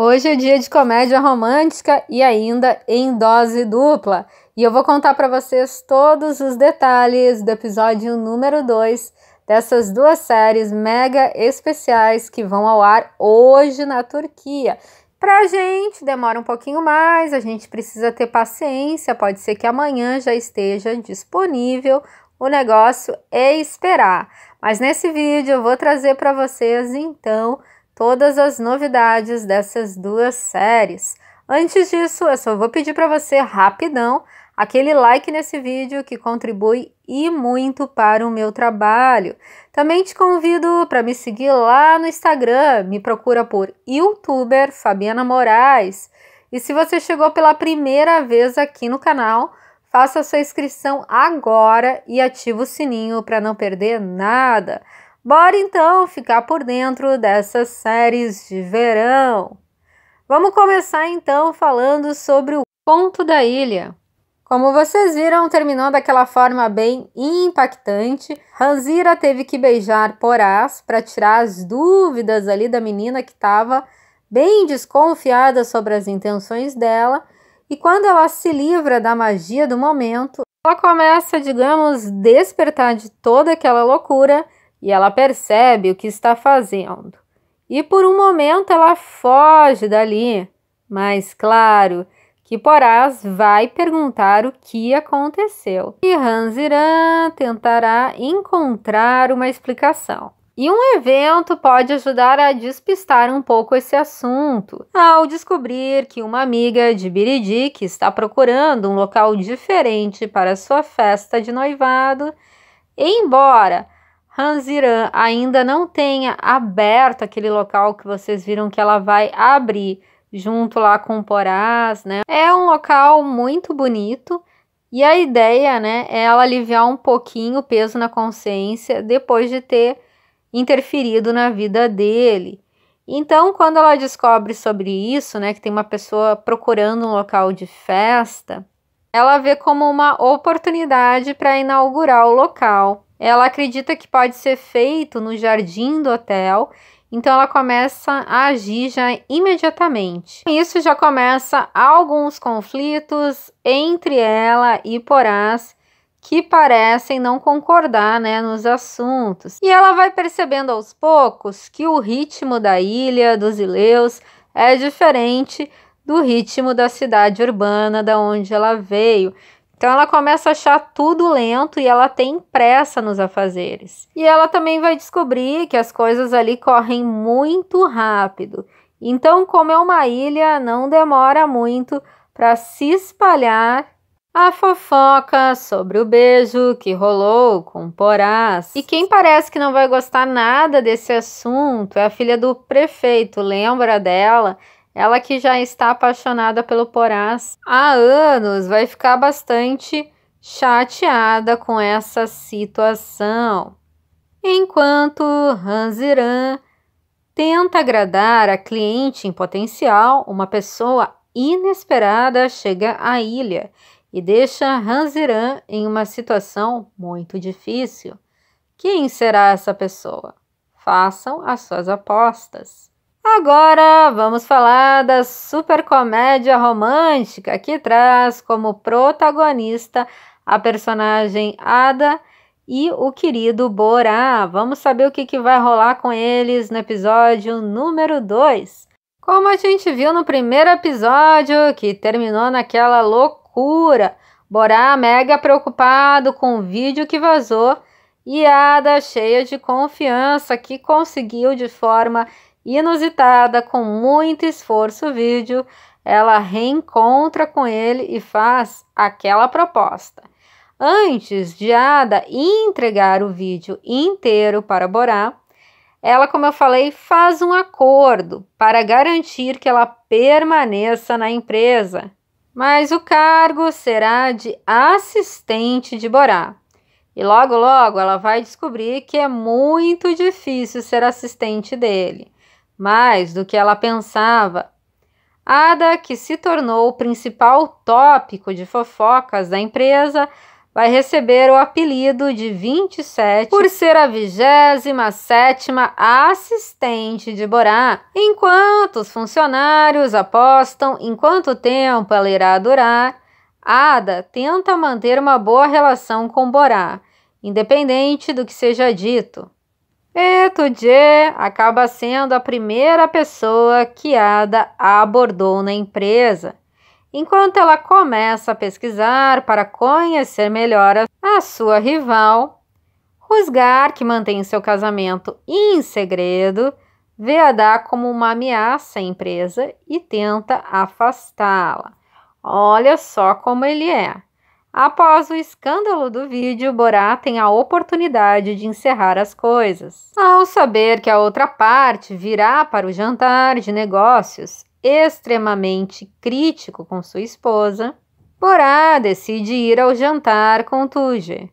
Hoje é dia de comédia romântica e ainda em dose dupla. E eu vou contar para vocês todos os detalhes do episódio número 2 dessas duas séries mega especiais que vão ao ar hoje na Turquia. Pra gente demora um pouquinho mais, a gente precisa ter paciência, pode ser que amanhã já esteja disponível. O negócio é esperar. Mas nesse vídeo eu vou trazer para vocês então todas as novidades dessas duas séries. Antes disso, eu só vou pedir para você rapidão aquele like nesse vídeo que contribui e muito para o meu trabalho. Também te convido para me seguir lá no Instagram, me procura por youtuber Fabiana Moraes. E se você chegou pela primeira vez aqui no canal, faça sua inscrição agora e ativa o sininho para não perder nada. Bora então ficar por dentro dessas séries de verão. Vamos começar então falando sobre o Conto da Ilha. Como vocês viram, terminou daquela forma bem impactante. Hansira teve que beijar Porás para tirar as dúvidas ali da menina que estava bem desconfiada sobre as intenções dela. E quando ela se livra da magia do momento, ela começa, digamos, despertar de toda aquela loucura e ela percebe o que está fazendo. E por um momento ela foge dali, mas claro que Porás vai perguntar o que aconteceu. E Hansiran tentará encontrar uma explicação. E um evento pode ajudar a despistar um pouco esse assunto, ao descobrir que uma amiga de que está procurando um local diferente para sua festa de noivado, embora Hanziran ainda não tenha aberto aquele local que vocês viram que ela vai abrir junto lá com Porás, né? É um local muito bonito e a ideia, né, é ela aliviar um pouquinho o peso na consciência depois de ter interferido na vida dele. Então, quando ela descobre sobre isso, né, que tem uma pessoa procurando um local de festa, ela vê como uma oportunidade para inaugurar o local. Ela acredita que pode ser feito no jardim do hotel, então ela começa a agir já imediatamente. Isso já começa alguns conflitos entre ela e Porás que parecem não concordar, né, nos assuntos. E ela vai percebendo aos poucos que o ritmo da ilha dos Ileus é diferente do ritmo da cidade urbana da onde ela veio. Então ela começa a achar tudo lento e ela tem pressa nos afazeres. E ela também vai descobrir que as coisas ali correm muito rápido. Então, como é uma ilha, não demora muito para se espalhar a fofoca sobre o beijo que rolou com Porás. E quem parece que não vai gostar nada desse assunto é a filha do prefeito, lembra dela? Ela que já está apaixonada pelo Porás há anos vai ficar bastante chateada com essa situação. Enquanto Hanziran tenta agradar a cliente em potencial, uma pessoa inesperada chega à ilha e deixa Hanziran em uma situação muito difícil. Quem será essa pessoa? Façam as suas apostas. Agora vamos falar da supercomédia romântica que traz como protagonista a personagem Ada e o querido Borá. Vamos saber o que, que vai rolar com eles no episódio número 2. Como a gente viu no primeiro episódio, que terminou naquela loucura, Borá mega preocupado com o vídeo que vazou e Ada cheia de confiança que conseguiu de forma inusitada, com muito esforço o vídeo, ela reencontra com ele e faz aquela proposta. Antes de Ada entregar o vídeo inteiro para Borá, ela, como eu falei, faz um acordo para garantir que ela permaneça na empresa, mas o cargo será de assistente de Borá. E logo, logo ela vai descobrir que é muito difícil ser assistente dele mais do que ela pensava. Ada, que se tornou o principal tópico de fofocas da empresa, vai receber o apelido de 27 por ser a 27 assistente de Borá. Enquanto os funcionários apostam em quanto tempo ela irá durar, Ada tenta manter uma boa relação com Borá, independente do que seja dito. E Tudje acaba sendo a primeira pessoa que Ada abordou na empresa. Enquanto ela começa a pesquisar para conhecer melhor a sua rival, Rusgar, que mantém seu casamento em segredo, vê Ada como uma ameaça à empresa e tenta afastá-la. Olha só como ele é. Após o escândalo do vídeo, Borá tem a oportunidade de encerrar as coisas. Ao saber que a outra parte virá para o jantar de negócios, extremamente crítico com sua esposa, Borá decide ir ao jantar com Tuge.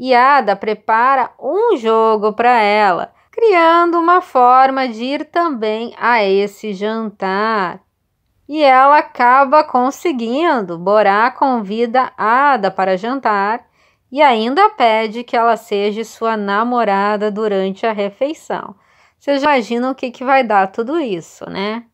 Yada prepara um jogo para ela, criando uma forma de ir também a esse jantar e ela acaba conseguindo. Borá convida Ada para jantar e ainda pede que ela seja sua namorada durante a refeição. Vocês imaginam o que, que vai dar tudo isso, né?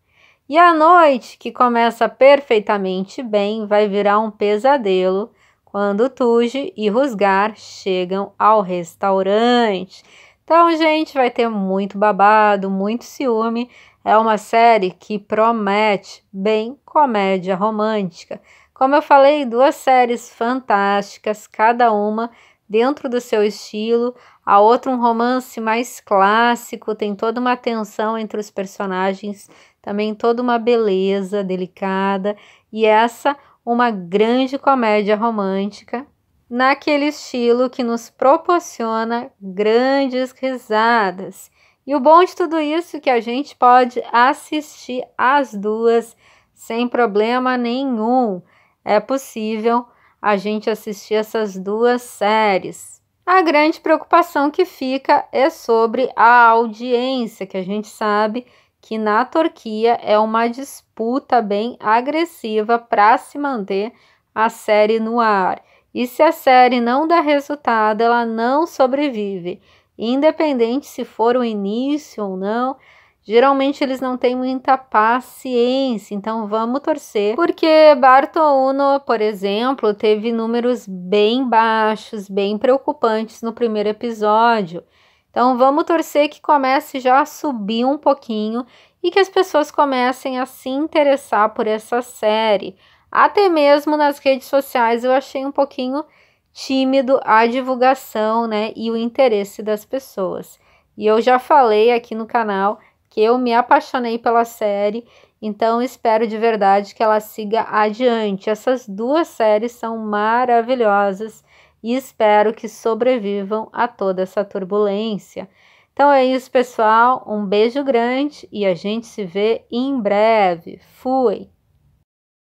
E a noite, que começa perfeitamente bem, vai virar um pesadelo quando Tuji e Rusgar chegam ao restaurante. Então, gente, vai ter muito babado, muito ciúme. É uma série que promete bem comédia romântica. Como eu falei, duas séries fantásticas, cada uma dentro do seu estilo, a outra um romance mais clássico, tem toda uma tensão entre os personagens, também toda uma beleza delicada, e essa uma grande comédia romântica naquele estilo que nos proporciona grandes risadas. E o bom de tudo isso é que a gente pode assistir as duas sem problema nenhum. É possível a gente assistir essas duas séries. A grande preocupação que fica é sobre a audiência, que a gente sabe que na Turquia é uma disputa bem agressiva para se manter a série no ar. E se a série não dá resultado, ela não sobrevive. Independente se for o início ou não, Geralmente eles não têm muita paciência, então vamos torcer, porque Barto por exemplo, teve números bem baixos, bem preocupantes no primeiro episódio. Então vamos torcer que comece já a subir um pouquinho e que as pessoas comecem a se interessar por essa série. Até mesmo nas redes sociais eu achei um pouquinho tímido a divulgação né, e o interesse das pessoas. E eu já falei aqui no canal que eu me apaixonei pela série, então espero de verdade que ela siga adiante. Essas duas séries são maravilhosas e espero que sobrevivam a toda essa turbulência. Então é isso, pessoal. Um beijo grande e a gente se vê em breve. Fui!